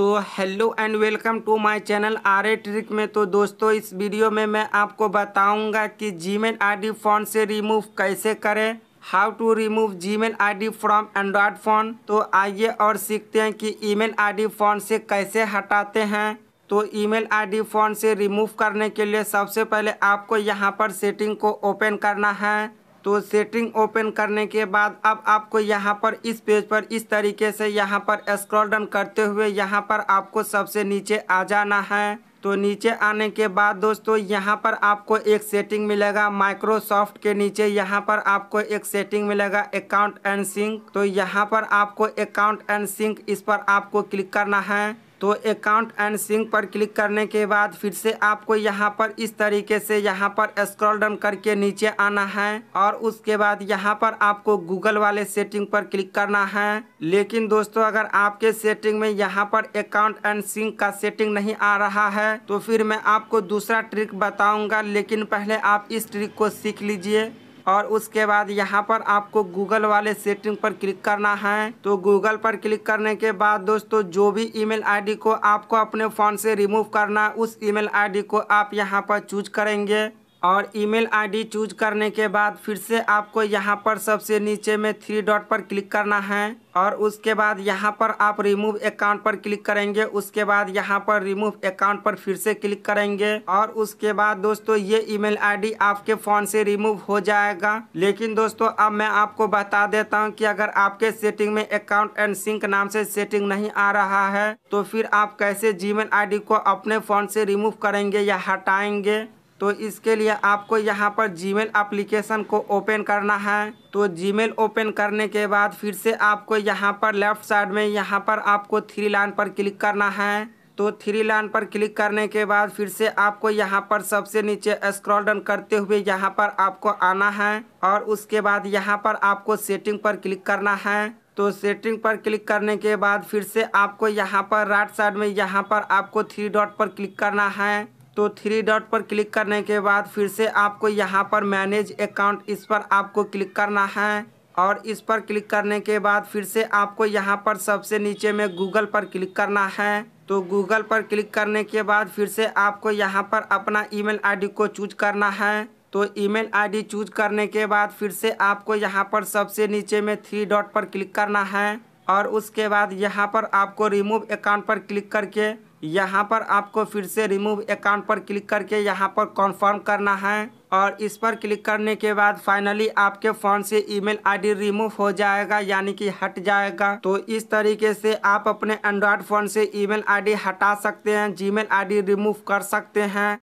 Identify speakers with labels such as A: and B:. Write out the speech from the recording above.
A: तो hello and welcome to my channel R A trick में तो दोस्तों इस वीडियो में मैं आपको बताऊंगा कि जीमेल आईडी फोन से रिमूव कैसे करें how to remove Gmail ID from Android phone तो आइए और सीखते हैं कि ईमेल आईडी फोन से कैसे हटाते हैं तो ईमेल आईडी फोन से रिमूव करने के लिए सबसे पहले आपको यहाँ पर सेटिंग को ओपन करना है तो सेटिंग ओपन करने के बाद अब आपको यहाँ पर इस पेज पर इस तरीके से यहाँ पर स्क्रॉल डाउन करते हुए यहाँ पर आपको सबसे नीचे आ जाना है तो नीचे आने के बाद दोस्तों यहाँ पर आपको एक सेटिंग मिलेगा माइक्रोसॉफ्ट के नीचे यहाँ पर आपको एक सेटिंग मिलेगा अकाउंट एंड सिंक तो यहाँ पर आपको अकाउंट एंड सिंक इस पर आपको क्लिक करना है तो अकाउंट एंड सिंक पर क्लिक करने के बाद फिर से आपको यहाँ पर इस तरीके से यहाँ पर स्क्रॉल डाउन करके नीचे आना है और उसके बाद यहाँ पर आपको गूगल वाले सेटिंग पर क्लिक करना है लेकिन दोस्तों अगर आपके सेटिंग में यहाँ पर अकाउंट एंड सिंक का सेटिंग नहीं आ रहा है तो फिर मैं आपको दूसरा ट्रिक बताऊंगा लेकिन पहले आप इस ट्रिक को सीख लीजिए और उसके बाद यहाँ पर आपको गूगल वाले सेटिंग पर क्लिक करना है तो गूगल पर क्लिक करने के बाद दोस्तों जो भी ईमेल आईडी को आपको अपने फ़ोन से रिमूव करना उस ईमेल आईडी को आप यहाँ पर चूज करेंगे और ईमेल आईडी चूज करने के बाद फिर से आपको यहाँ पर सबसे नीचे में थ्री डॉट पर क्लिक करना है और उसके बाद यहाँ पर आप रिमूव अकाउंट पर क्लिक करेंगे उसके बाद यहाँ पर रिमूव अकाउंट पर फिर से क्लिक करेंगे और उसके बाद दोस्तों ये ईमेल आईडी आपके फ़ोन से रिमूव हो जाएगा लेकिन दोस्तों अब मैं आपको बता देता हूँ कि अगर आपके सेटिंग में अकाउंट एंड सिंक नाम से सेटिंग नहीं आ रहा है तो फिर आप कैसे जी मेल को अपने फ़ोन से रिमूव करेंगे या हटाएंगे तो इसके लिए आपको यहाँ पर मेल अप्लीकेशन को ओपन करना है तो मेल ओपन करने के बाद फिर से आपको यहाँ पर लेफ़्ट साइड में यहाँ पर आपको थ्री लाइन पर क्लिक करना है तो थ्री लाइन पर क्लिक करने के बाद फिर से आपको यहाँ पर सबसे नीचे स्क्रॉल डाउन करते हुए यहाँ पर आपको आना है और उसके बाद यहाँ पर आपको सेटिंग पर क्लिक करना है तो सेटिंग पर क्लिक करने के बाद फिर से आपको यहाँ पर राइट साइड में यहाँ पर आपको थ्री डॉट पर क्लिक करना है तो थ्री डॉट पर क्लिक करने के बाद फिर से आपको यहाँ पर मैनेज अकाउंट इस पर आपको क्लिक करना है और इस पर क्लिक करने के बाद फिर से आपको यहाँ पर सबसे नीचे में गूगल पर क्लिक करना है तो गूगल पर क्लिक करने के बाद फिर से आपको यहाँ पर अपना ईमेल आईडी को चूज करना है तो ईमेल आईडी चूज करने के बाद फिर से आपको यहाँ पर सबसे नीचे में थ्री डॉट पर क्लिक करना है और उसके बाद यहाँ पर आपको रिमूव अकाउंट पर क्लिक करके यहाँ पर आपको फिर से रिमूव अकाउंट पर क्लिक करके यहाँ पर कॉन्फर्म करना है और इस पर क्लिक करने के बाद फाइनली आपके फ़ोन से ईमेल आईडी रिमूव हो जाएगा यानी कि हट जाएगा तो इस तरीके से आप अपने एंड्रॉयड फ़ोन से ईमेल आईडी हटा सकते हैं जीमेल आईडी रिमूव कर सकते हैं